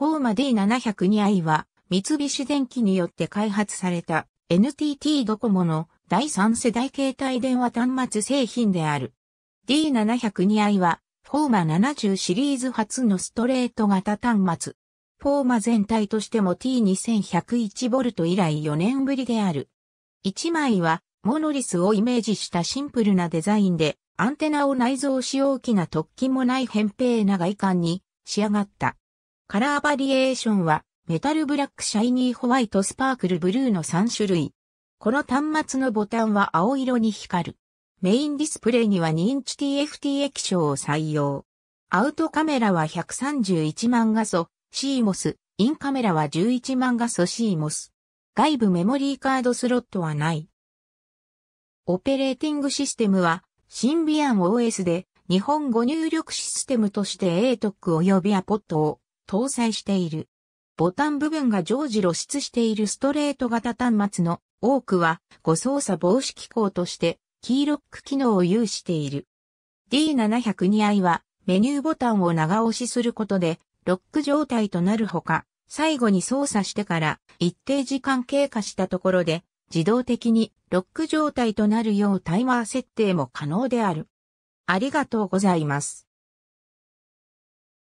フォーマ D702i は、三菱電機によって開発された NTT ドコモの第3世代携帯電話端末製品である。D702i は、フォーマ70シリーズ初のストレート型端末。フォーマ全体としても T2101V 以来4年ぶりである。1枚は、モノリスをイメージしたシンプルなデザインで、アンテナを内蔵し大きな突起もない扁平な外観に仕上がった。カラーバリエーションは、メタルブラック、シャイニーホワイト、スパークルブルーの3種類。この端末のボタンは青色に光る。メインディスプレイには2インチ TFT 液晶を採用。アウトカメラは131万画素、CMOS、インカメラは11万画素 CMOS。外部メモリーカードスロットはない。オペレーティングシステムは、シンビアン OS で、日本語入力システムとして ATOC 及び APOT を、搭載している。ボタン部分が常時露出しているストレート型端末の多くは誤操作防止機構としてキーロック機能を有している。D702i はメニューボタンを長押しすることでロック状態となるほか、最後に操作してから一定時間経過したところで自動的にロック状態となるようタイマー設定も可能である。ありがとうございます。